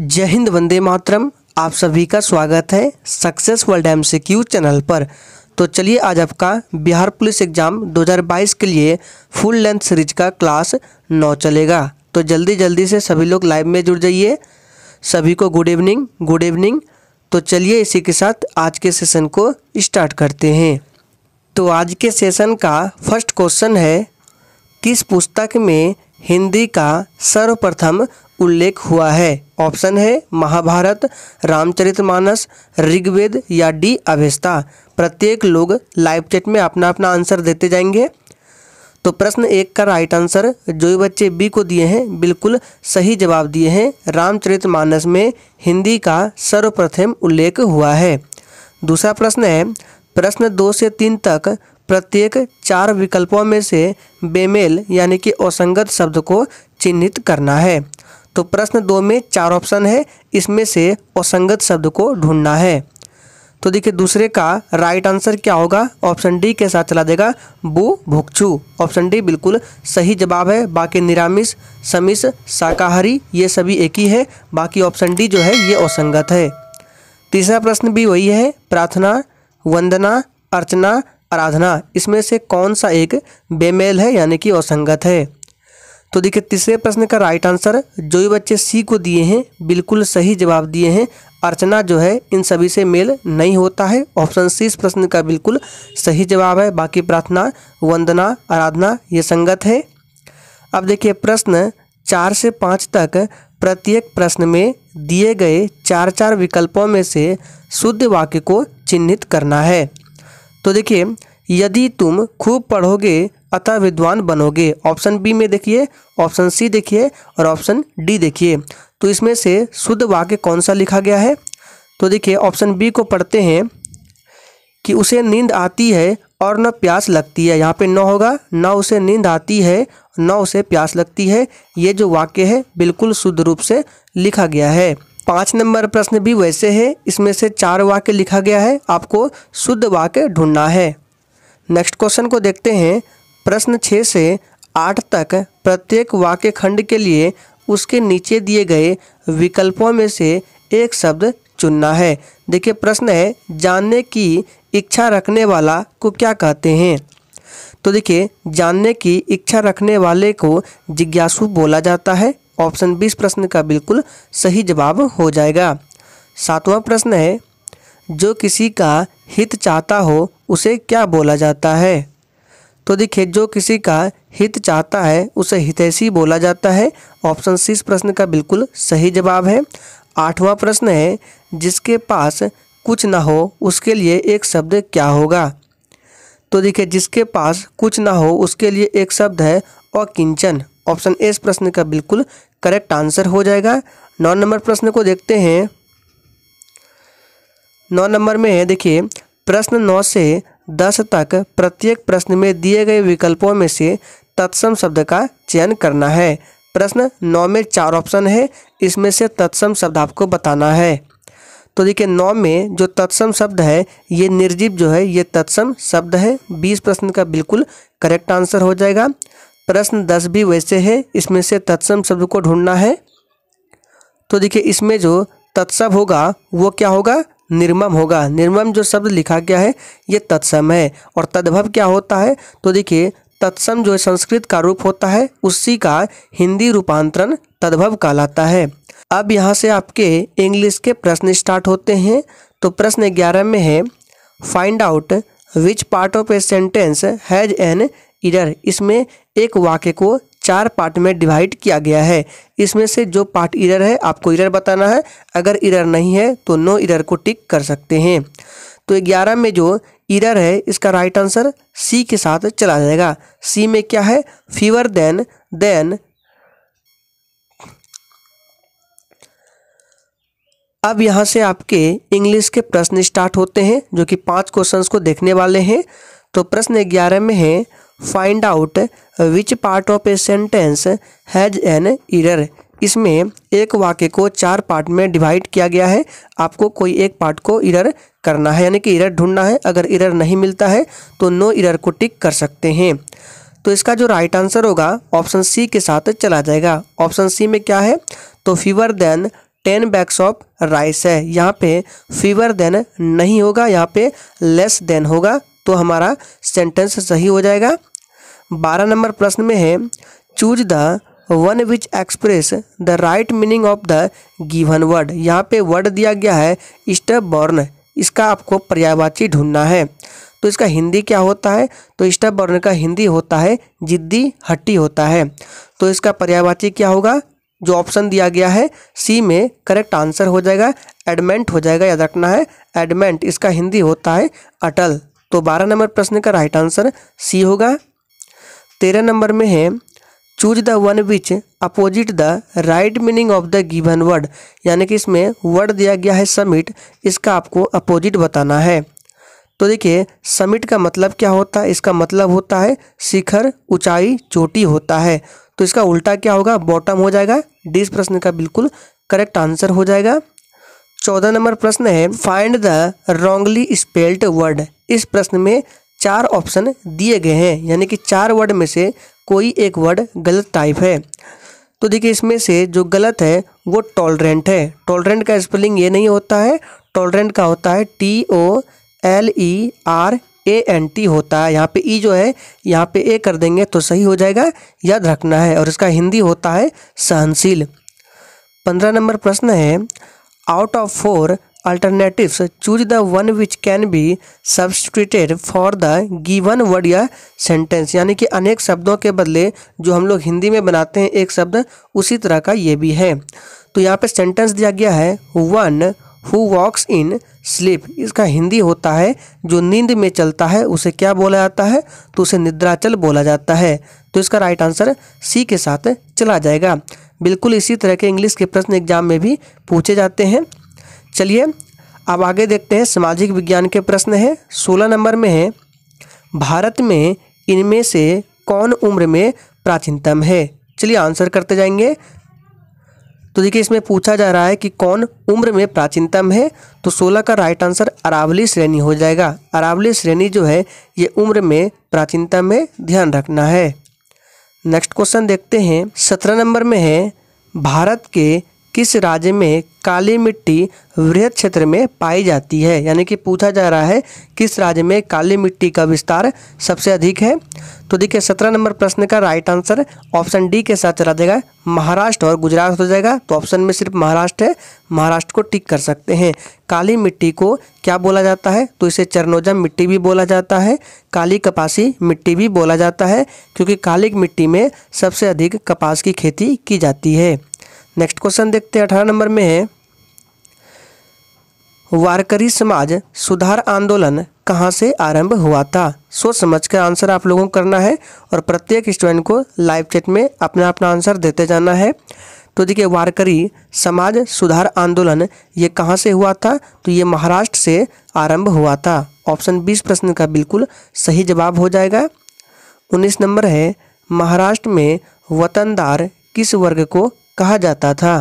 जय हिंद वंदे मातरम आप सभी का स्वागत है success world M C Q channel पर तो चलिए आज आपका बिहार पुलिस एग्जाम 2022 के लिए फुल लेंथ सीरीज का क्लास नौ चलेगा तो जल्दी जल्दी से सभी लोग लाइव में जुड़ जाइए सभी को गुड इवनिंग गुड इवनिंग तो चलिए इसी के साथ आज के सेशन को स्टार्ट करते हैं तो आज के सेशन का फर्स्ट क्वेश्चन है किस पुस्तक में हिंदी का सर्वप्रथम उल्लेख हुआ है ऑप्शन है महाभारत रामचरितमानस ऋग्वेद या डी अभेस्ता प्रत्येक लोग लाइव चैट में अपना अपना आंसर देते जाएंगे तो प्रश्न एक का राइट आंसर जो बच्चे बी को दिए हैं बिल्कुल सही जवाब दिए हैं रामचरितमानस में हिंदी का सर्वप्रथम उल्लेख हुआ है दूसरा प्रश्न है प्रश्न दो से तीन तक प्रत्येक चार विकल्पों में से बेमेल यानी कि असंगत शब्द को चिन्हित करना है तो प्रश्न दो में चार ऑप्शन है इसमें से असंगत शब्द को ढूंढना है तो देखिए दूसरे का राइट आंसर क्या होगा ऑप्शन डी के साथ चला देगा बु भुक्चु ऑप्शन डी बिल्कुल सही जवाब है बाकी निरामिष समिश शाकाहारी ये सभी एक ही है बाकी ऑप्शन डी जो है ये असंगत है तीसरा प्रश्न भी वही है प्रार्थना वंदना अर्चना आराधना इसमें से कौन सा एक बेमेल है यानी कि असंगत है तो देखिए तीसरे प्रश्न का राइट आंसर जो भी बच्चे सी को दिए हैं बिल्कुल सही जवाब दिए हैं अर्चना जो है इन सभी से मेल नहीं होता है ऑप्शन सी इस प्रश्न का बिल्कुल सही जवाब है बाकी प्रार्थना वंदना आराधना ये संगत है अब देखिए प्रश्न चार से पाँच तक प्रत्येक प्रश्न में दिए गए चार चार विकल्पों में से शुद्ध वाक्य को चिन्हित करना है तो देखिए यदि तुम खूब पढ़ोगे अतः विद्वान बनोगे ऑप्शन बी में देखिए ऑप्शन सी देखिए और ऑप्शन डी देखिए तो इसमें से शुद्ध वाक्य कौन सा लिखा गया है तो देखिए ऑप्शन बी को पढ़ते हैं कि उसे नींद आती है और न प्यास लगती है यहाँ पे न होगा न उसे नींद आती है न उसे प्यास लगती है ये जो वाक्य है बिल्कुल शुद्ध रूप से लिखा गया है पाँच नंबर प्रश्न भी वैसे है इसमें से चार वाक्य लिखा गया है आपको शुद्ध वाक्य ढूंढना है नेक्स्ट क्वेश्चन को देखते हैं प्रश्न छः से आठ तक प्रत्येक वाक्य खंड के लिए उसके नीचे दिए गए विकल्पों में से एक शब्द चुनना है देखिए प्रश्न है जानने की इच्छा रखने वाला को क्या कहते हैं तो देखिए जानने की इच्छा रखने वाले को जिज्ञासु बोला जाता है ऑप्शन बीस प्रश्न का बिल्कुल सही जवाब हो जाएगा सातवां प्रश्न है जो किसी का हित चाहता हो उसे क्या बोला जाता है तो देखिए जो किसी का हित चाहता है उसे हितैषी बोला जाता है ऑप्शन सी इस प्रश्न का बिल्कुल सही जवाब है आठवां प्रश्न है जिसके पास कुछ ना हो उसके लिए एक शब्द क्या होगा तो देखिए जिसके पास कुछ ना हो उसके लिए एक शब्द है अकिंचन ऑप्शन ए इस प्रश्न का बिल्कुल करेक्ट आंसर हो जाएगा नौ नंबर प्रश्न को देखते हैं नौ नंबर में है देखिए प्रश्न नौ से दस तक प्रत्येक प्रश्न में दिए गए विकल्पों में से तत्सम शब्द का चयन करना है प्रश्न नौ में चार ऑप्शन है इसमें से तत्सम शब्द आपको बताना है तो देखिए नौ में जो तत्सम शब्द है ये निर्जीव जो है ये तत्सम शब्द है बीस प्रश्न का बिल्कुल करेक्ट आंसर हो जाएगा प्रश्न दस भी वैसे है इसमें से तत्सम शब्द को ढूंढना है तो देखिए इसमें जो तत्सव होगा वो क्या होगा निर्मम होगा निर्मम जो शब्द लिखा गया है ये तत्सम है और तद्भव क्या होता है तो देखिए तत्सम जो संस्कृत का रूप होता है उसी का हिंदी रूपांतरण तद्भव कहलाता है अब यहाँ से आपके इंग्लिश के प्रश्न स्टार्ट होते हैं तो प्रश्न ग्यारह में है find out which part of a sentence has an error इसमें एक वाक्य को चार पार्ट में डिवाइड किया गया है इसमें से जो पार्ट इरर है आपको इरर बताना है अगर इरर नहीं है तो नो इरर को टिक कर सकते हैं तो ग्यारह में जो इरर है इसका राइट आंसर सी के साथ चला जाएगा सी में क्या है फीवर देन देन अब यहाँ से आपके इंग्लिश के प्रश्न स्टार्ट होते हैं जो कि पांच क्वेश्चंस को देखने वाले हैं तो प्रश्न ग्यारह में है find out which part of a sentence has an error इसमें एक वाक्य को चार पार्ट में डिवाइड किया गया है आपको कोई एक पार्ट को इरर करना है यानी कि इरर ढूंढना है अगर इरर नहीं मिलता है तो नो इरर को टिक कर सकते हैं तो इसका जो राइट आंसर होगा ऑप्शन सी के साथ चला जाएगा ऑप्शन सी में क्या है तो fewer than ten bags of rice है यहाँ पे फीवर देन नहीं होगा यहाँ पे लेस देन होगा तो हमारा सेंटेंस सही हो जाएगा बारह नंबर प्रश्न में है choose the one which express the right meaning of the given word यहाँ पे वर्ड दिया गया है स्टब बॉर्न इसका आपको पर्यायवाची ढूंढना है तो इसका हिंदी क्या होता है तो स्टब बॉर्न का हिंदी होता है जिद्दी हट्टी होता है तो इसका पर्यायवाची क्या होगा जो ऑप्शन दिया गया है सी में करेक्ट आंसर हो जाएगा एडमेंट हो जाएगा याद रखना है एडमेंट इसका हिंदी होता है अटल तो बारह नंबर प्रश्न का राइट आंसर सी होगा तेरह नंबर में है choose the one which opposite the right meaning of the given word यानी कि इसमें वर्ड दिया गया है समिट इसका आपको अपोजिट बताना है तो देखिए समिट का मतलब क्या होता है इसका मतलब होता है शिखर ऊंचाई चोटी होता है तो इसका उल्टा क्या होगा बॉटम हो जाएगा डिस प्रश्न का बिल्कुल करेक्ट आंसर हो जाएगा चौदह नंबर प्रश्न है find the wrongly spelt word इस प्रश्न में चार ऑप्शन दिए गए हैं यानी कि चार वर्ड में से कोई एक वर्ड गलत टाइप है तो देखिए इसमें से जो गलत है वो टॉलरेंट है टॉलरेंट का स्पेलिंग ये नहीं होता है टॉलरेंट का होता है T O L E R A N T होता है यहाँ पे ई e जो है यहाँ पे ए कर देंगे तो सही हो जाएगा याद रखना है और इसका हिंदी होता है सहनशील पंद्रह नंबर प्रश्न है out of four alternatives choose the one which can be substituted for the given word या sentence यानी कि अनेक शब्दों के बदले जो हम लोग हिंदी में बनाते हैं एक शब्द उसी तरह का ये भी है तो यहाँ पे सेंटेंस दिया गया है one who walks in sleep इसका हिंदी होता है जो नींद में चलता है उसे क्या बोला जाता है तो उसे निद्राचल बोला जाता है तो इसका राइट आंसर सी के साथ चला जाएगा बिल्कुल इसी तरह के इंग्लिश के प्रश्न एग्जाम में भी पूछे जाते हैं चलिए अब आगे देखते हैं सामाजिक विज्ञान के प्रश्न हैं सोलह नंबर में है भारत में इनमें से कौन उम्र में प्राचीनतम है चलिए आंसर करते जाएंगे तो देखिए इसमें पूछा जा रहा है कि कौन उम्र में प्राचीनतम है तो 16 का राइट आंसर अरावली श्रेणी हो जाएगा अरावली श्रेणी जो है ये उम्र में प्राचीनतम में ध्यान रखना है नेक्स्ट क्वेश्चन देखते हैं सत्रह नंबर में है भारत के किस राज्य में काली मिट्टी वृहद क्षेत्र में पाई जाती है यानी कि पूछा जा रहा है किस राज्य में काली मिट्टी का विस्तार सबसे अधिक है तो देखिए सत्रह नंबर प्रश्न का राइट आंसर ऑप्शन डी के साथ चला जाएगा महाराष्ट्र और गुजरात हो जाएगा तो ऑप्शन में सिर्फ महाराष्ट्र है महाराष्ट्र को टिक कर सकते हैं काली मिट्टी को क्या बोला जाता है तो इसे चरनोजा मिट्टी भी बोला जाता है काली कपासी मिट्टी भी बोला जाता है क्योंकि काली मिट्टी में सबसे अधिक कपास की खेती की जाती है नेक्स्ट क्वेश्चन देखते हैं अठारह नंबर में है वारकरी समाज सुधार आंदोलन कहाँ से आरंभ हुआ था सोच समझ कर आंसर आप लोगों को करना है और प्रत्येक स्टूडेंट को लाइव चैट में अपना अपना आंसर देते जाना है तो देखिए वारकरी समाज सुधार आंदोलन ये कहाँ से हुआ था तो ये महाराष्ट्र से आरंभ हुआ था ऑप्शन बीस प्रश्न का बिल्कुल सही जवाब हो जाएगा उन्नीस नंबर है महाराष्ट्र में वतनदार किस वर्ग को कहा जाता था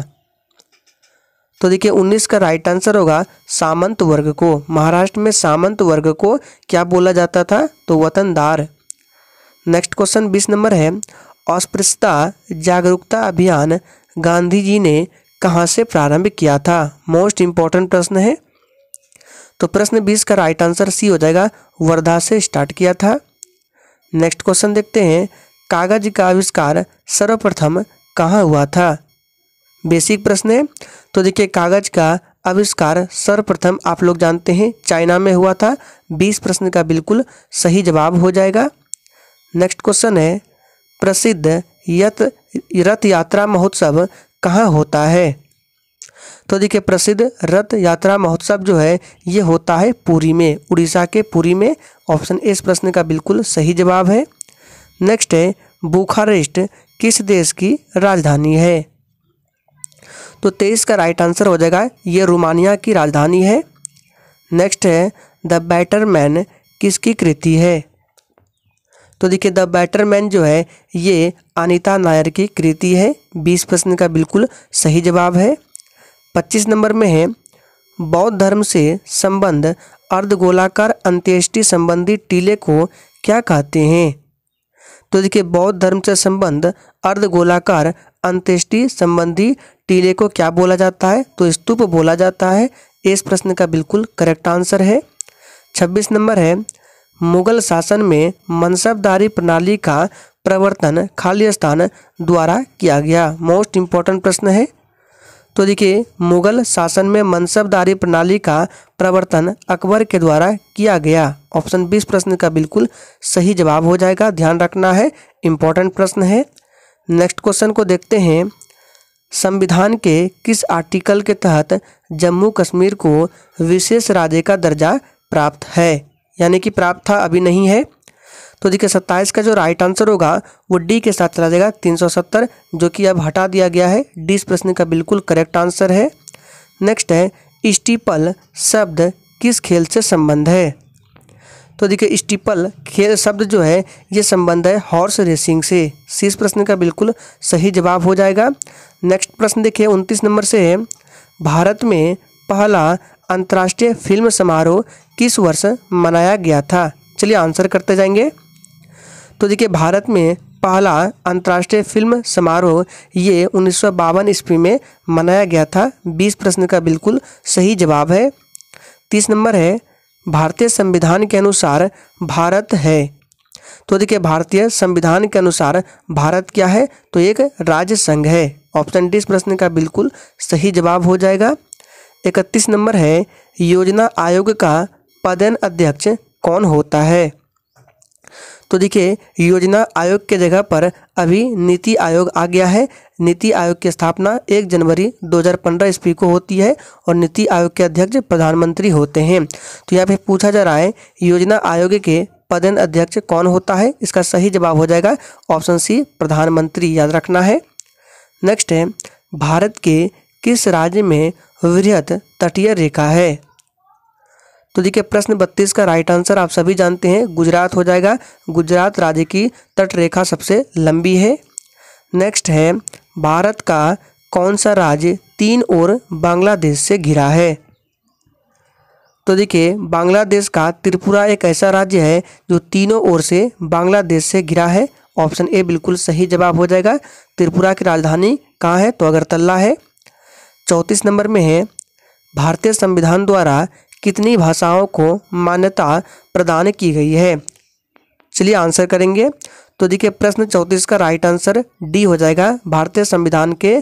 तो देखिए 19 का राइट आंसर होगा सामंत वर्ग को महाराष्ट्र में सामंत वर्ग को क्या बोला जाता था तो वतनदार नेक्स्ट क्वेश्चन 20 नंबर है अस्पृश्यता जागरूकता अभियान गांधी जी ने कहाँ से प्रारंभ किया था मोस्ट इंपॉर्टेंट प्रश्न है तो प्रश्न 20 का राइट आंसर सी हो जाएगा वर्धा से स्टार्ट किया था नेक्स्ट क्वेश्चन देखते हैं कागज का आविष्कार सर्वप्रथम कहाँ हुआ था बेसिक प्रश्न है तो देखिए कागज का आविष्कार सर्वप्रथम आप लोग जानते हैं चाइना में हुआ था बीस प्रश्न का बिल्कुल सही जवाब हो जाएगा नेक्स्ट क्वेश्चन है प्रसिद्ध यत रथ यात्रा महोत्सव कहाँ होता है तो देखिए प्रसिद्ध रथ यात्रा महोत्सव जो है ये होता है पुरी में उड़ीसा के पुरी में ऑप्शन ए इस प्रश्न का बिल्कुल सही जवाब है नेक्स्ट है बुखारेस्ट किस देश की राजधानी है तो तेईस का राइट आंसर हो जाएगा ये रोमानिया की राजधानी है नेक्स्ट है द बैटर मैन किसकी कृति है तो देखिए द बैटर मैन जो है ये अनिता नायर की कृति है बीस प्रश्न का बिल्कुल सही जवाब है पच्चीस नंबर में है बौद्ध धर्म से संबंध अर्धगोलाकार अंत्येष्टि संबंधी टीले को क्या कहते हैं तो देखिए बौद्ध धर्म से संबंध अर्धगोलाकार अंत्येष्टि संबंधी टीले को क्या बोला जाता है तो स्तूप बोला जाता है इस प्रश्न का बिल्कुल करेक्ट आंसर है छब्बीस नंबर है मुगल शासन में मनसबदारी प्रणाली का प्रवर्तन खाली स्थान द्वारा किया गया मोस्ट इम्पॉर्टेंट प्रश्न है तो देखिए मुगल शासन में मनसबदारी प्रणाली का प्रवर्तन अकबर के द्वारा किया गया ऑप्शन बीस प्रश्न का बिल्कुल सही जवाब हो जाएगा ध्यान रखना है इम्पॉर्टेंट प्रश्न है नेक्स्ट क्वेश्चन को देखते हैं संविधान के किस आर्टिकल के तहत जम्मू कश्मीर को विशेष राज्य का दर्जा प्राप्त है यानी कि प्राप्त था अभी नहीं है तो देखिए सत्ताईस का जो राइट आंसर होगा वो डी के साथ चला जाएगा 370 जो कि अब हटा दिया गया है डी इस प्रश्न का बिल्कुल करेक्ट आंसर है नेक्स्ट है स्टीपल शब्द किस खेल से संबंध है तो देखिए स्टीपल खेल शब्द जो है ये संबंध है हॉर्स रेसिंग से शीर्ष प्रश्न का बिल्कुल सही जवाब हो जाएगा नेक्स्ट प्रश्न देखिए उनतीस नंबर से है भारत में पहला अंतर्राष्ट्रीय फिल्म समारोह किस वर्ष मनाया गया था चलिए आंसर करते जाएंगे तो देखिए भारत में पहला अंतर्राष्ट्रीय फिल्म समारोह ये उन्नीस ईस्वी में मनाया गया था बीस प्रश्न का बिल्कुल सही जवाब है तीस नंबर है भारतीय संविधान के अनुसार भारत है तो देखिए भारतीय संविधान के अनुसार भारत क्या है तो एक राज्य संघ है ऑप्शन डी इस प्रश्न का बिल्कुल सही जवाब हो जाएगा इकतीस नंबर है योजना आयोग का पदन अध्यक्ष कौन होता है तो देखिए योजना आयोग के जगह पर अभी नीति आयोग आ गया है नीति आयोग की स्थापना 1 जनवरी 2015 ईस्वी को होती है और नीति आयोग के अध्यक्ष प्रधानमंत्री होते हैं तो यहाँ पे पूछा जा रहा है योजना आयोग के पदन अध्यक्ष कौन होता है इसका सही जवाब हो जाएगा ऑप्शन सी प्रधानमंत्री याद रखना है नेक्स्ट है भारत के किस राज्य में वृहत तटीय रेखा है तो देखिए प्रश्न बत्तीस का राइट आंसर आप सभी जानते हैं गुजरात हो जाएगा गुजरात राज्य की तट रेखा सबसे लंबी है नेक्स्ट है भारत का कौन सा राज्य तीन ओर बांग्लादेश से घिरा है तो देखिए बांग्लादेश का त्रिपुरा एक ऐसा राज्य है जो तीनों ओर से बांग्लादेश से घिरा है ऑप्शन ए बिल्कुल सही जवाब हो जाएगा त्रिपुरा की राजधानी कहाँ है तो अगरतला है चौंतीस नंबर में है भारतीय संविधान द्वारा कितनी भाषाओं को मान्यता प्रदान की गई है चलिए आंसर करेंगे तो देखिए प्रश्न चौंतीस का राइट आंसर डी हो जाएगा भारतीय संविधान के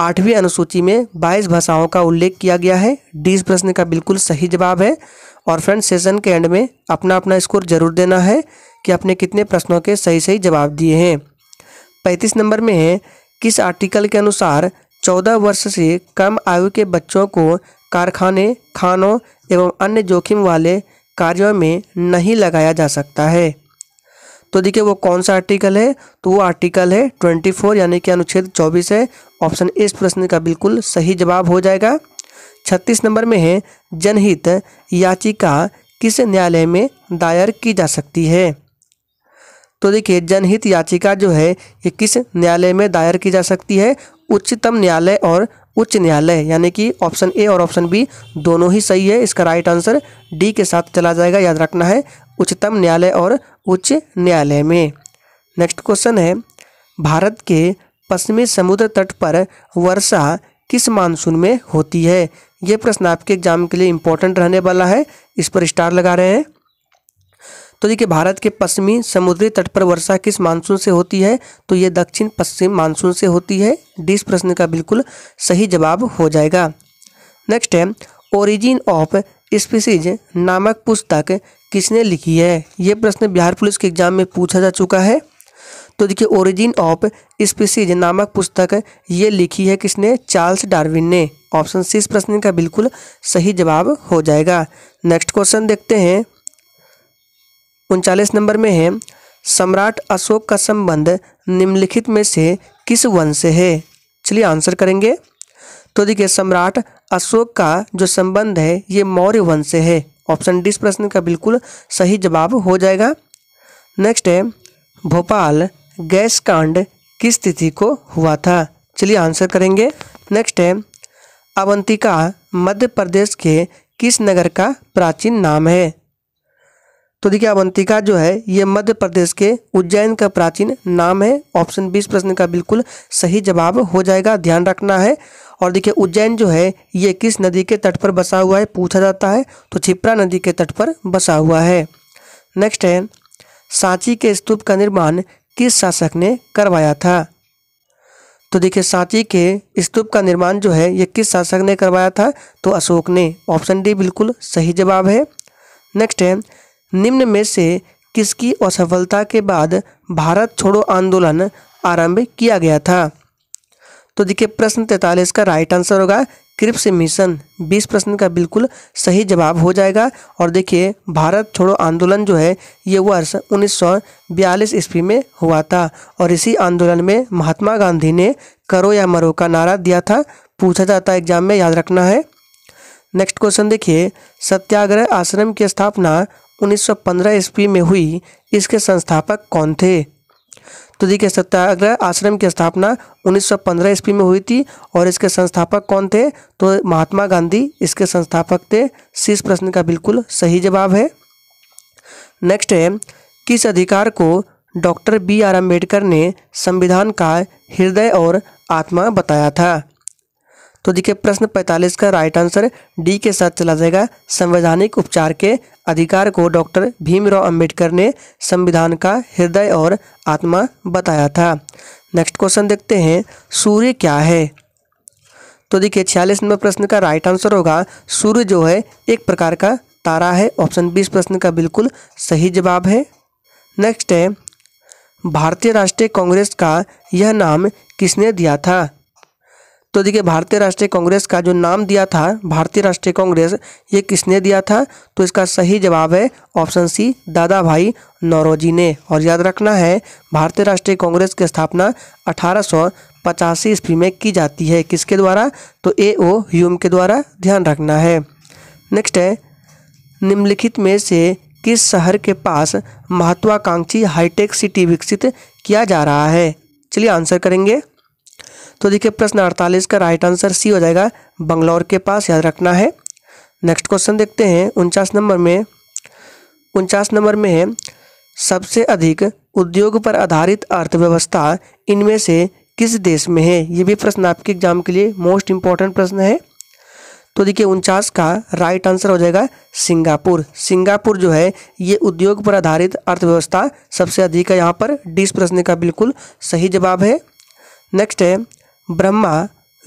आठवीं अनुसूची में बाईस भाषाओं का उल्लेख किया गया है डी इस प्रश्न का बिल्कुल सही जवाब है और फ्रेंड्स सेशन के एंड में अपना अपना स्कोर जरूर देना है कि आपने कितने प्रश्नों के सही सही जवाब दिए हैं पैंतीस नंबर में है किस आर्टिकल के अनुसार चौदह वर्ष से कम आयु के बच्चों को कारखाने खानों एवं अन्य जोखिम वाले कार्यों में नहीं लगाया जा सकता है तो देखिए वो कौन सा आर्टिकल है तो वो आर्टिकल है ट्वेंटी फोर यानी कि अनुच्छेद चौबीस है ऑप्शन इस प्रश्न का बिल्कुल सही जवाब हो जाएगा छत्तीस नंबर में है जनहित याचिका किस न्यायालय में दायर की जा सकती है तो देखिए जनहित याचिका जो है ये किस न्यायालय में दायर की जा सकती है उच्चतम न्यायालय और उच्च न्यायालय यानी कि ऑप्शन ए और ऑप्शन बी दोनों ही सही है इसका राइट आंसर डी के साथ चला जाएगा याद रखना है उच्चतम न्यायालय और उच्च न्यायालय में नेक्स्ट क्वेश्चन है भारत के पश्चिमी समुद्र तट पर वर्षा किस मानसून में होती है ये प्रश्न आपके एग्जाम के लिए इम्पोर्टेंट रहने वाला है इस पर स्टार लगा रहे हैं तो देखिए भारत के पश्चिमी समुद्री तट पर वर्षा किस मानसून से होती है तो ये दक्षिण पश्चिम मानसून से होती है इस प्रश्न का बिल्कुल सही जवाब हो जाएगा नेक्स्ट है ओरिजिन ऑफ स्पीसीज नामक पुस्तक किसने लिखी है ये प्रश्न बिहार पुलिस के एग्जाम में पूछा जा चुका है तो देखिए ओरिजिन ऑफ स्पीसीज नामक पुस्तक ये लिखी है किसने चार्ल्स डार्विन ने ऑप्शन सी इस प्रश्न का बिल्कुल सही जवाब हो जाएगा नेक्स्ट क्वेश्चन देखते हैं उनचालीस नंबर में है सम्राट अशोक का संबंध निम्नलिखित में से किस वंश से है चलिए आंसर करेंगे तो देखिए सम्राट अशोक का जो संबंध है ये मौर्य वंश से है ऑप्शन डी इस प्रश्न का बिल्कुल सही जवाब हो जाएगा नेक्स्ट है भोपाल गैस कांड किस तिथि को हुआ था चलिए आंसर करेंगे नेक्स्ट है अवंतिका मध्य प्रदेश के किस नगर का प्राचीन नाम है तो देखिए अवंतिका जो है ये मध्य प्रदेश के उज्जैन का प्राचीन नाम है ऑप्शन बीस प्रश्न का बिल्कुल सही जवाब हो जाएगा ध्यान रखना है और देखिए उज्जैन जो है ये किस नदी के तट पर बसा हुआ है पूछा जाता है तो छिप्रा नदी के तट पर बसा हुआ है नेक्स्ट है सांची के स्तूप का निर्माण किस शासक ने करवाया था तो देखिए सांची के स्तूप का निर्माण जो है ये किस शासक ने करवाया था तो अशोक ने ऑप्शन डी बिल्कुल सही जवाब है नेक्स्ट है निम्न में से किसकी असफलता के बाद भारत छोड़ो आंदोलन आरंभ किया गया था तो देखिए प्रश्न तैंतालीस का राइट आंसर होगा क्रिप्स मिशन बीस प्रश्न का बिल्कुल सही जवाब हो जाएगा और देखिए भारत छोड़ो आंदोलन जो है ये वर्ष उन्नीस सौ बयालीस ईस्वी में हुआ था और इसी आंदोलन में महात्मा गांधी ने करो या मरो का नारा दिया था पूछा जाता है एग्जाम में याद रखना है नेक्स्ट क्वेश्चन देखिए सत्याग्रह आश्रम की स्थापना 1915 ईस्वी में हुई इसके संस्थापक कौन थे तो देखिए सत्याग्रह आश्रम की स्थापना 1915 ईस्वी में हुई थी और इसके संस्थापक कौन थे तो महात्मा गांधी इसके संस्थापक थे शीर्ष प्रश्न का बिल्कुल सही जवाब है नेक्स्ट है किस अधिकार को डॉक्टर बी आर अम्बेडकर ने संविधान का हृदय और आत्मा बताया था तो देखिए प्रश्न 45 का राइट आंसर डी के साथ चला जाएगा संवैधानिक उपचार के अधिकार को डॉक्टर भीमराव अंबेडकर ने संविधान का हृदय और आत्मा बताया था नेक्स्ट क्वेश्चन देखते हैं सूर्य क्या है तो देखिए छियालीस नंबर प्रश्न का राइट आंसर होगा सूर्य जो है एक प्रकार का तारा है ऑप्शन बीस प्रश्न का बिल्कुल सही जवाब है नेक्स्ट है भारतीय राष्ट्रीय कांग्रेस का यह नाम किसने दिया था तो देखिए भारतीय राष्ट्रीय कांग्रेस का जो नाम दिया था भारतीय राष्ट्रीय कांग्रेस ये किसने दिया था तो इसका सही जवाब है ऑप्शन सी दादा भाई नौरोजी ने और याद रखना है भारतीय राष्ट्रीय कांग्रेस की स्थापना अठारह पचासी ईस्वी में की जाती है किसके द्वारा तो ए ओ ह्यूम के द्वारा ध्यान रखना है नेक्स्ट है निम्नलिखित में से किस शहर के पास महत्वाकांक्षी हाईटेक सिटी विकसित किया जा रहा है चलिए आंसर करेंगे तो देखिए प्रश्न अड़तालीस का राइट आंसर सी हो जाएगा बंगलौर के पास याद रखना है नेक्स्ट क्वेश्चन देखते हैं उनचास नंबर में उनचास नंबर में है सबसे अधिक उद्योग पर आधारित अर्थव्यवस्था इनमें से किस देश में है ये भी प्रश्न आपके एग्जाम के लिए मोस्ट इंपॉर्टेंट प्रश्न है तो देखिए उनचास का राइट आंसर हो जाएगा सिंगापुर सिंगापुर जो है ये उद्योग पर आधारित अर्थव्यवस्था सबसे अधिक है यहाँ पर डिस प्रश्न का बिल्कुल सही जवाब है नेक्स्ट है ब्रह्मा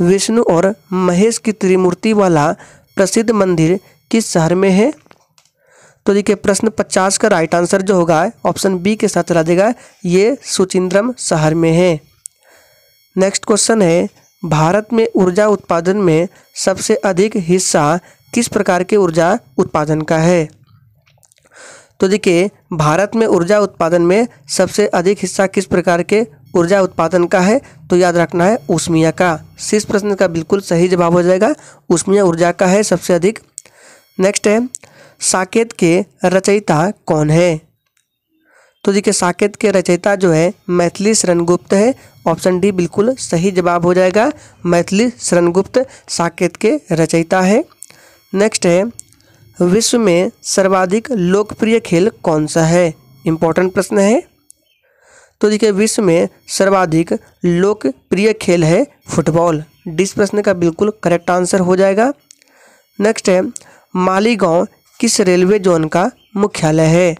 विष्णु और महेश की त्रिमूर्ति वाला प्रसिद्ध मंदिर किस शहर में है तो देखिए प्रश्न 50 का राइट आंसर जो होगा ऑप्शन बी के साथ चला देगा ये सुचिंद्रम शहर में है नेक्स्ट क्वेश्चन है भारत में ऊर्जा उत्पादन में सबसे अधिक हिस्सा किस प्रकार के ऊर्जा उत्पादन का है तो देखिए भारत में ऊर्जा उत्पादन में सबसे अधिक हिस्सा किस प्रकार के ऊर्जा उत्पादन का है तो याद रखना है उष्मिया का शीर्ष प्रश्न का बिल्कुल सही जवाब हो जाएगा उष्मिया ऊर्जा का है सबसे अधिक नेक्स्ट है साकेत के रचयिता कौन है तो देखिए साकेत के रचयिता जो है मैथिली शरणगुप्त है ऑप्शन डी बिल्कुल सही जवाब हो जाएगा मैथिली शरणगुप्त साकेत के रचयिता है नेक्स्ट है विश्व में सर्वाधिक लोकप्रिय खेल कौन सा है इम्पोर्टेंट प्रश्न है तो देखिए विश्व में सर्वाधिक लोकप्रिय खेल है फुटबॉल डिस प्रश्न का बिल्कुल करेक्ट आंसर हो जाएगा नेक्स्ट है मालीगांव किस रेलवे जोन का मुख्यालय है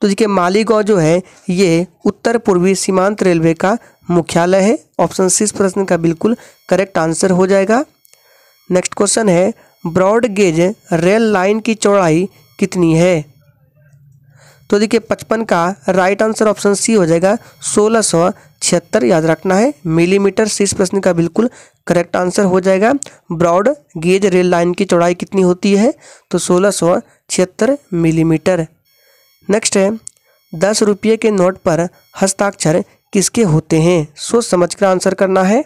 तो देखिए मालीगांव जो है ये उत्तर पूर्वी सीमांत रेलवे का मुख्यालय है ऑप्शन सी प्रश्न का बिल्कुल करेक्ट आंसर हो जाएगा नेक्स्ट क्वेश्चन है ब्रॉड गेज रेल लाइन की चौड़ाई कितनी है तो देखिए पचपन का राइट आंसर ऑप्शन सी हो जाएगा सोलह सौ छिहत्तर याद रखना है मिलीमीटर से इस प्रश्न का बिल्कुल करेक्ट आंसर हो जाएगा ब्रॉड गेज रेल लाइन की चौड़ाई कितनी होती है तो सोलह सौ छिहत्तर मिलीमीटर नेक्स्ट है दस रुपये के नोट पर हस्ताक्षर किसके होते हैं सोच समझ कर आंसर करना है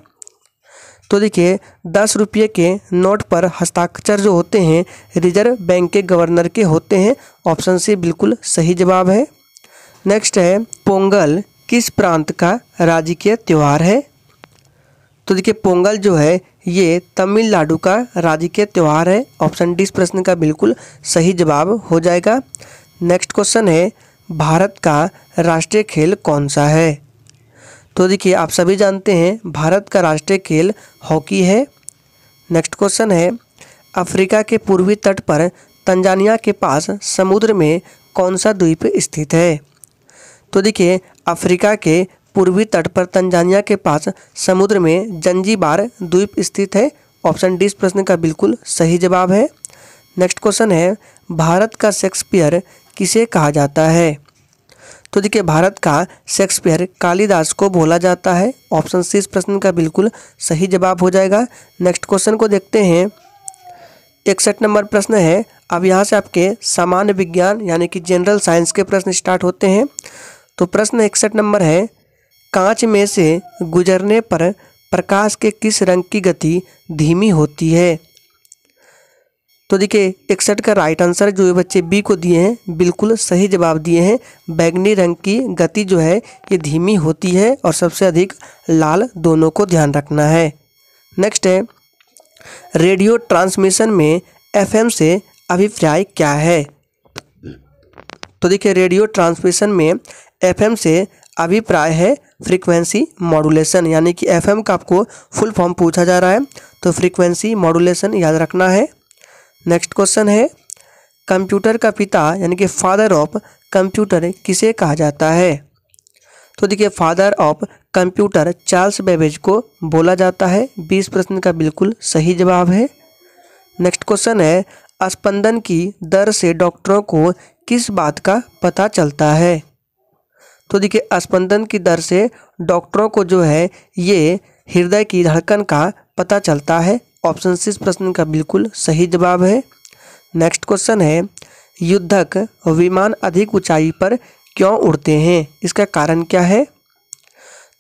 तो देखिए दस रुपये के नोट पर हस्ताक्षर जो होते हैं रिजर्व बैंक के गवर्नर के होते हैं ऑप्शन सी बिल्कुल सही जवाब है नेक्स्ट है पोंगल किस प्रांत का राजकीय त्यौहार है तो देखिए पोंगल जो है ये तमिलनाडु का राजकीय त्यौहार है ऑप्शन डी इस प्रश्न का बिल्कुल सही जवाब हो जाएगा नेक्स्ट क्वेश्चन है भारत का राष्ट्रीय खेल कौन सा है तो देखिए आप सभी जानते हैं भारत का राष्ट्रीय खेल हॉकी है नेक्स्ट क्वेश्चन है अफ्रीका के पूर्वी तट पर तंजानिया के पास समुद्र में कौन सा द्वीप स्थित है तो देखिए अफ्रीका के पूर्वी तट पर तंजानिया के पास समुद्र में जंजीबार द्वीप स्थित है ऑप्शन डी इस प्रश्न का बिल्कुल सही जवाब है नेक्स्ट क्वेश्चन है भारत का शेक्सपियर किसे कहा जाता है तो देखिए भारत का शेक्सपियर कालिदास को बोला जाता है ऑप्शन सी इस प्रश्न का बिल्कुल सही जवाब हो जाएगा नेक्स्ट क्वेश्चन को देखते हैं इकसठ नंबर प्रश्न है अब यहाँ से आपके सामान्य विज्ञान यानी कि जनरल साइंस के प्रश्न स्टार्ट होते हैं तो प्रश्न इकसठ नंबर है कांच में से गुजरने पर प्रकाश के किस रंग की गति धीमी होती है तो देखिए इकसठ का राइट आंसर जो ये बच्चे बी को दिए हैं बिल्कुल सही जवाब दिए हैं बैगनी रंग की गति जो है ये धीमी होती है और सबसे अधिक लाल दोनों को ध्यान रखना है नेक्स्ट है रेडियो ट्रांसमिशन में एफएम से अभिप्राय क्या है तो देखिए रेडियो ट्रांसमिशन में एफएम से अभिप्राय है फ्रीक्वेंसी मॉडुलेशन यानी कि एफएम का आपको फुल फॉर्म पूछा जा रहा है तो फ्रीक्वेंसी मॉडुलेशन याद रखना है नेक्स्ट क्वेश्चन है कंप्यूटर का पिता यानी कि फादर ऑफ कंप्यूटर किसे कहा जाता है तो देखिए father of computer Charles Babbage को बोला जाता है बीस प्रश्न का बिल्कुल सही जवाब है नेक्स्ट क्वेश्चन है स्पंदन की दर से डॉक्टरों को किस बात का पता चलता है तो देखिए स्पंदन की दर से डॉक्टरों को जो है ये हृदय की धड़कन का पता चलता है ऑप्शन सी इस प्रश्न का बिल्कुल सही जवाब है नेक्स्ट क्वेश्चन है युद्धक विमान अधिक ऊंचाई पर क्यों उड़ते हैं इसका कारण क्या है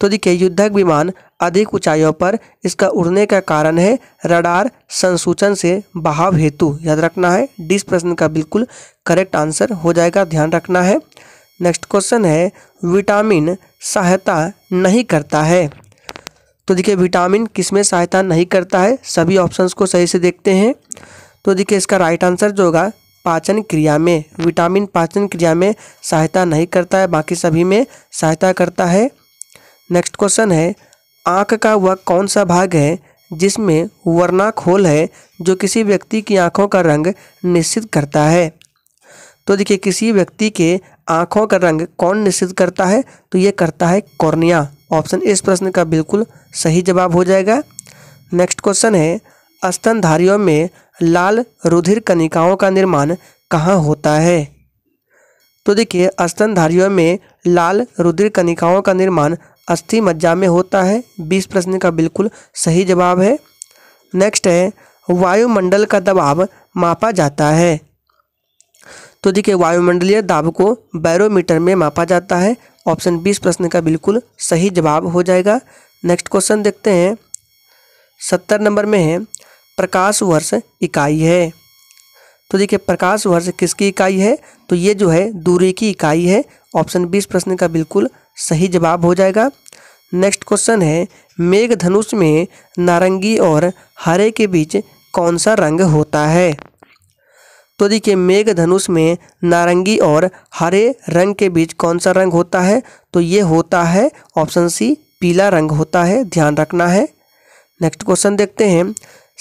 तो देखिए युद्धक विमान अधिक ऊंचाइयों पर इसका उड़ने का कारण है रडार संसूचन से बहाव हेतु याद रखना है डिस प्रश्न का बिल्कुल करेक्ट आंसर हो जाएगा ध्यान रखना है नेक्स्ट क्वेश्चन है विटामिन सहायता नहीं करता है तो देखिए विटामिन किस में सहायता नहीं करता है सभी ऑप्शंस को सही से देखते हैं तो देखिए इसका राइट आंसर जो होगा पाचन क्रिया में विटामिन पाचन क्रिया में सहायता नहीं करता है बाकी सभी में सहायता करता है नेक्स्ट क्वेश्चन है आँख का वह कौन सा भाग है जिसमें वर्णाक होल है जो किसी व्यक्ति की आँखों का रंग निश्चित करता है तो देखिए किसी व्यक्ति के आँखों का रंग कौन निश्चित करता है तो ये करता है कॉर्निया ऑप्शन इस प्रश्न का बिल्कुल सही जवाब हो जाएगा नेक्स्ट क्वेश्चन है स्तनधारियों में लाल रुधिर कणिकाओं का निर्माण कहाँ होता है तो देखिए स्तनधारियों में लाल रुधिर कणिकाओं का निर्माण अस्थि मज्जा में होता है बीस प्रश्न का बिल्कुल सही जवाब है नेक्स्ट है वायुमंडल का दबाव मापा जाता है तो देखिए वायुमंडलीय दाब को बैरोमीटर में मापा जाता है ऑप्शन बीस प्रश्न का बिल्कुल सही जवाब हो जाएगा नेक्स्ट क्वेश्चन देखते हैं सत्तर नंबर में है प्रकाश वर्ष इकाई है तो देखिए प्रकाश वर्ष किसकी इकाई है तो ये जो है दूरी की इकाई है ऑप्शन बीस प्रश्न का बिल्कुल सही जवाब हो जाएगा नेक्स्ट क्वेश्चन है मेघ धनुष में नारंगी और हरे के बीच कौन सा रंग होता है तो देखिए मेघ धनुष में नारंगी और हरे रंग के बीच कौन सा रंग होता है तो ये होता है ऑप्शन सी पीला रंग होता है ध्यान रखना है नेक्स्ट क्वेश्चन देखते हैं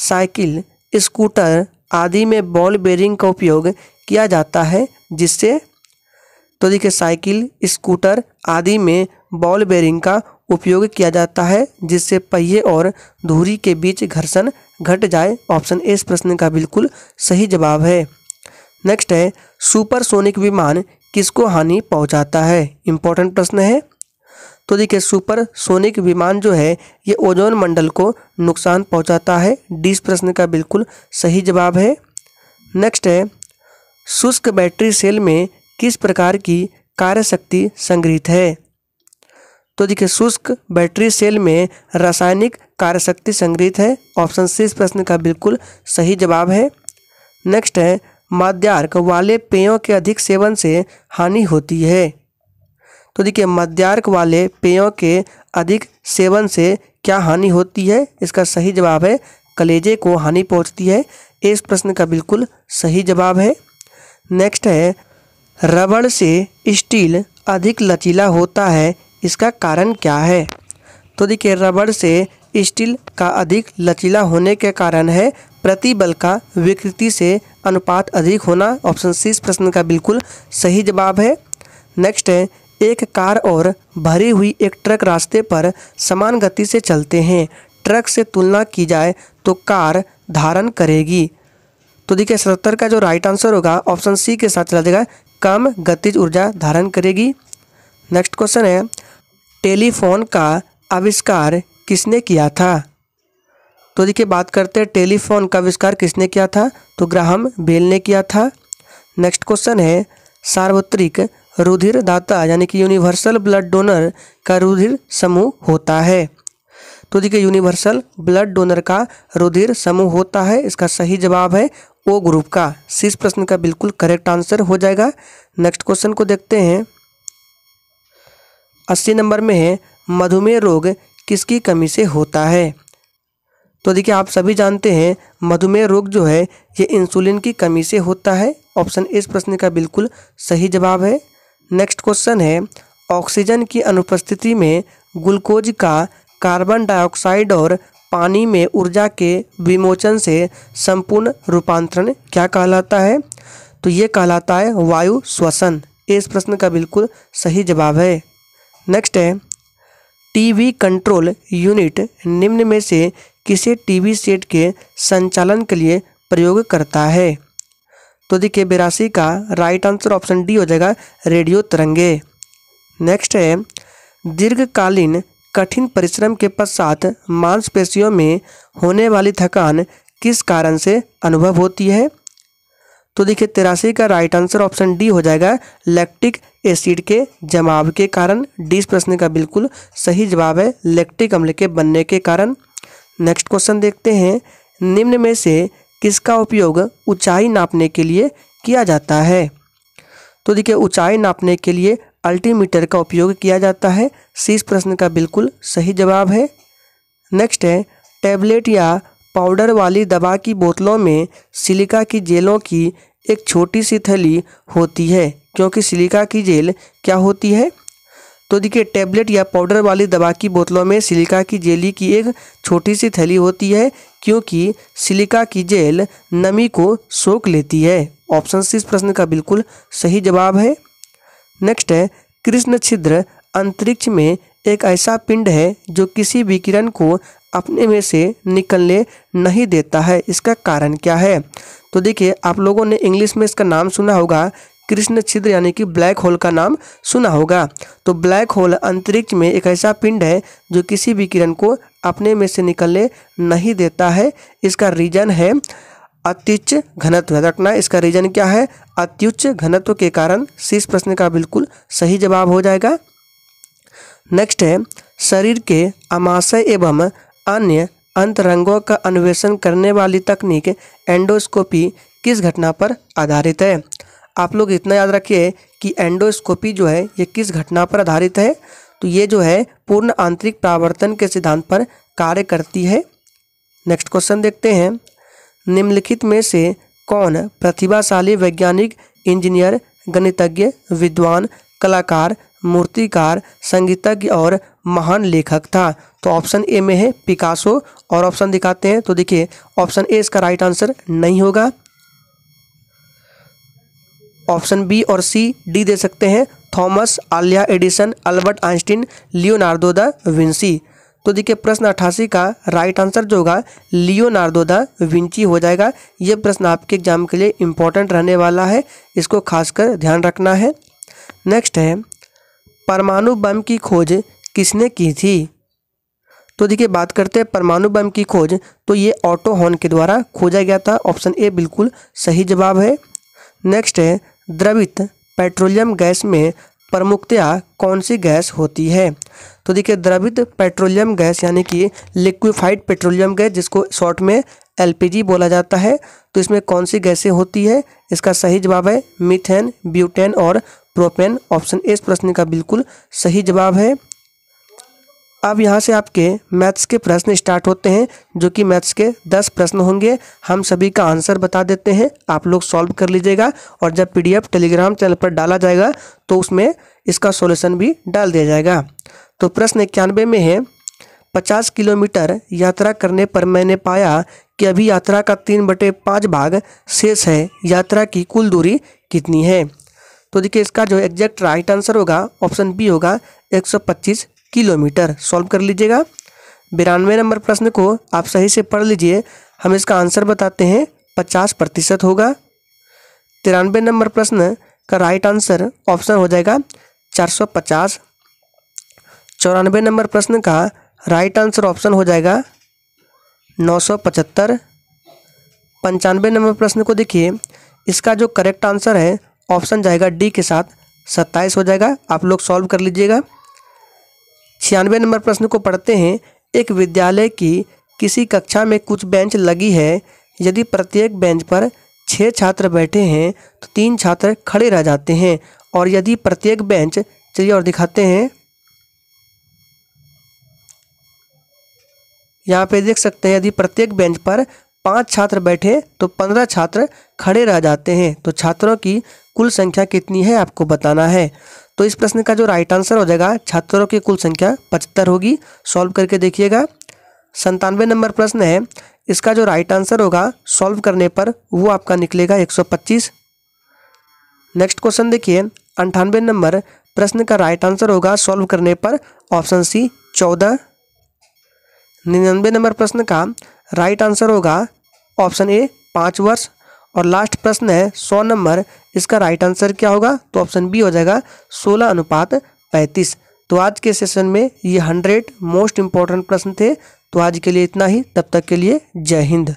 साइकिल स्कूटर आदि में बॉल बेरिंग का उपयोग किया जाता है जिससे तो देखिए साइकिल स्कूटर आदि में बॉल बेरिंग का उपयोग किया जाता है जिससे पहिए और धूरी के बीच घर्षण घट जाए ऑप्शन ए इस प्रश्न का बिल्कुल सही जवाब है नेक्स्ट है सुपरसोनिक विमान किसको हानि पहुंचाता है इम्पोर्टेंट प्रश्न है तो देखिए सुपरसोनिक विमान जो है ये ओजोन मंडल को नुकसान पहुंचाता है डी प्रश्न का बिल्कुल सही जवाब है नेक्स्ट है शुष्क बैटरी सेल में किस प्रकार की कार्यशक्ति संग्रहित है तो देखिए शुष्क बैटरी सेल में रासायनिक कार्यशक्ति संग्रहित है ऑप्शन सी इस प्रश्न का बिल्कुल सही जवाब है नेक्स्ट है मद्यार्क वाले पेयों के अधिक सेवन से हानि होती है तो देखिए मद्यार्क वाले पेयों के अधिक सेवन से क्या हानि होती है इसका सही जवाब है कलेजे को हानि पहुंचती है इस प्रश्न का बिल्कुल सही जवाब है नेक्स्ट है रबड़ से स्टील अधिक लचीला होता है इसका कारण क्या है तो देखिए रबड़ से स्टील का अधिक लचीला होने के कारण है प्रतिबल का विकृति से अनुपात अधिक होना ऑप्शन सी इस प्रश्न का बिल्कुल सही जवाब है नेक्स्ट है एक कार और भरी हुई एक ट्रक रास्ते पर समान गति से चलते हैं ट्रक से तुलना की जाए तो कार धारण करेगी तो देखिए सतहत्तर का जो राइट आंसर होगा ऑप्शन सी के साथ चला जाएगा कम गतिज ऊर्जा धारण करेगी नेक्स्ट क्वेश्चन है टेलीफोन का आविष्कार किसने किया था तो देखिए बात करते हैं टेलीफोन का आविष्कार किसने किया था तो ग्राहम बेल ने किया था नेक्स्ट क्वेश्चन है सार्वत्रिक रुधिर दाता यानी कि यूनिवर्सल ब्लड डोनर का रुधिर समूह होता है तो देखिए यूनिवर्सल ब्लड डोनर का रुधिर समूह होता है इसका सही जवाब है ओ ग्रुप का शीर्ष प्रश्न का बिल्कुल करेक्ट आंसर हो जाएगा नेक्स्ट क्वेश्चन को देखते हैं अस्सी नंबर में है मधुमेह रोग किसकी कमी से होता है तो देखिए आप सभी जानते हैं मधुमेह रोग जो है ये इंसुलिन की कमी से होता है ऑप्शन इस प्रश्न का बिल्कुल सही जवाब है नेक्स्ट क्वेश्चन है ऑक्सीजन की अनुपस्थिति में ग्लूकोज का कार्बन डाइऑक्साइड और पानी में ऊर्जा के विमोचन से संपूर्ण रूपांतरण क्या कहलाता है तो ये कहलाता है वायु श्वसन इस प्रश्न का बिल्कुल सही जवाब है नेक्स्ट है टीवी कंट्रोल यूनिट निम्न में से किसे टीवी सेट के संचालन के लिए प्रयोग करता है तो देखिए बेरासी का राइट आंसर ऑप्शन डी हो जाएगा रेडियो तरंगे नेक्स्ट है दीर्घकालीन कठिन परिश्रम के पश्चात मांसपेशियों में होने वाली थकान किस कारण से अनुभव होती है तो देखिए तिरासी का राइट आंसर ऑप्शन डी हो जाएगा लैक्टिक एसिड के जमाव के कारण डी प्रश्न का बिल्कुल सही जवाब है लैक्टिक अम्ल के बनने के कारण नेक्स्ट क्वेश्चन देखते हैं निम्न में से किसका उपयोग ऊंचाई नापने के लिए किया जाता है तो देखिए ऊंचाई नापने के लिए अल्टीमीटर का उपयोग किया जाता है शीर्ष प्रश्न का बिल्कुल सही जवाब है नेक्स्ट है टैबलेट या पाउडर वाली दवा की बोतलों में सिलिका की जेलों की एक छोटी सी थैली होती है क्योंकि सिलिका की जेल क्या होती है तो देखिए टैबलेट या पाउडर वाली दवा की बोतलों में सिलिका की जेली की एक छोटी सी थैली होती है क्योंकि सिलिका की जेल नमी को सोख लेती है ऑप्शन सी इस प्रश्न का बिल्कुल सही जवाब है नेक्स्ट है कृष्ण छिद्र अंतरिक्ष में एक ऐसा पिंड है जो किसी विकिरण को अपने में से निकलने नहीं देता है इसका कारण क्या है तो देखिए आप लोगों ने इंग्लिश में इसका नाम सुना होगा कृष्ण छिद्र यानी कि ब्लैक होल का नाम सुना होगा तो ब्लैक होल अंतरिक्ष में एक ऐसा पिंड है जो किसी भी किरण को अपने में से निकलने नहीं देता है इसका रीजन है अत्युच्च घनत्व रखना इसका रीजन क्या है अत्युच्च घनत्व के कारण शीर्ष प्रश्न का बिल्कुल सही जवाब हो जाएगा नेक्स्ट है शरीर के अमाशय एवं अन्य अंतरंगों का अन्वेषण करने वाली तकनीक एंडोस्कोपी किस घटना पर आधारित है आप लोग इतना याद रखिए कि एंडोस्कोपी जो है ये किस घटना पर आधारित है तो ये जो है पूर्ण आंतरिक प्रावर्तन के सिद्धांत पर कार्य करती है नेक्स्ट क्वेश्चन देखते हैं निम्नलिखित में से कौन प्रतिभाशाली वैज्ञानिक इंजीनियर गणितज्ञ विद्वान कलाकार मूर्तिकार संगीतज्ञ और महान लेखक था तो ऑप्शन ए में है पिकासो और ऑप्शन दिखाते हैं तो देखिए ऑप्शन ए इसका राइट आंसर नहीं होगा ऑप्शन बी और सी डी दे सकते हैं Thomas Alva Edison Albert Einstein Leonardo da Vinci तो देखिए प्रश्न अठासी का राइट आंसर जो होगा लियोनार्डो द विंची हो जाएगा यह प्रश्न आपके एग्जाम के लिए इम्पोर्टेंट रहने वाला है इसको खासकर ध्यान रखना है नेक्स्ट है परमाणु बम की खोज किसने की थी तो देखिए बात करते हैं परमाणु बम की खोज तो ये ऑटो हॉर्न के द्वारा खोजा गया था ऑप्शन ए बिल्कुल सही जवाब है नेक्स्ट है द्रवित पेट्रोलियम गैस में प्रमुखतया कौन सी गैस होती है तो देखिए द्रवित पेट्रोलियम गैस यानी कि लिक्विफाइड पेट्रोलियम गैस जिसको शॉर्ट में एलपीजी बोला जाता है तो इसमें कौन सी गैसें होती है इसका सही जवाब है मीथेन ब्यूटेन और प्रोपेन ऑप्शन ए इस प्रश्न का बिल्कुल सही जवाब है अब यहाँ से आपके मैथ्स के प्रश्न स्टार्ट होते हैं जो कि मैथ्स के दस प्रश्न होंगे हम सभी का आंसर बता देते हैं आप लोग सॉल्व कर लीजिएगा और जब पीडीएफ टेलीग्राम चैनल पर डाला जाएगा तो उसमें इसका सॉल्यूशन भी डाल दिया जाएगा तो प्रश्न इक्यानवे में है पचास किलोमीटर यात्रा करने पर मैंने पाया कि अभी यात्रा का तीन बटे पाँच भाग शेष है यात्रा की कुल दूरी कितनी है तो देखिए इसका जो एग्जैक्ट राइट आंसर होगा ऑप्शन बी होगा 125 किलोमीटर सॉल्व कर लीजिएगा बिरानवे नंबर प्रश्न को आप सही से पढ़ लीजिए हम इसका आंसर बताते हैं पचास प्रतिशत होगा तिरानवे नंबर प्रश्न का राइट आंसर ऑप्शन हो जाएगा चार सौ पचास चौरानवे नंबर प्रश्न का राइट आंसर ऑप्शन हो जाएगा नौ सौ पचहत्तर पंचानवे नंबर प्रश्न को देखिए इसका जो करेक्ट आंसर है ऑप्शन जाएगा डी के साथ सत्ताईस हो जाएगा आप लोग सॉल्व कर लीजिएगा छियानवे नंबर प्रश्न को पढ़ते हैं एक विद्यालय की किसी कक्षा में कुछ बेंच लगी है यदि प्रत्येक बेंच पर छः छात्र बैठे हैं तो तीन छात्र खड़े रह जाते हैं और यदि प्रत्येक बेंच चलिए और दिखाते हैं यहाँ पे देख सकते हैं यदि प्रत्येक बेंच पर पांच छात्र बैठे तो पंद्रह छात्र खड़े रह जाते हैं तो छात्रों की कुल संख्या कितनी है आपको बताना है तो इस प्रश्न का जो राइट आंसर हो जाएगा छात्रों की कुल संख्या पचहत्तर होगी सॉल्व करके देखिएगा संतानवे नंबर प्रश्न है इसका जो राइट आंसर होगा सॉल्व करने पर वो आपका निकलेगा 125 नेक्स्ट क्वेश्चन देखिए अंठानवे नंबर प्रश्न का राइट आंसर होगा सॉल्व करने पर ऑप्शन सी चौदह निन्यानवे नंबर प्रश्न का राइट आंसर होगा ऑप्शन ए पाँच वर्ष और लास्ट प्रश्न है सौ नंबर इसका राइट आंसर क्या होगा तो ऑप्शन बी हो जाएगा सोलह अनुपात पैंतीस तो आज के सेशन में ये हंड्रेड मोस्ट इंपॉर्टेंट प्रश्न थे तो आज के लिए इतना ही तब तक के लिए जय हिंद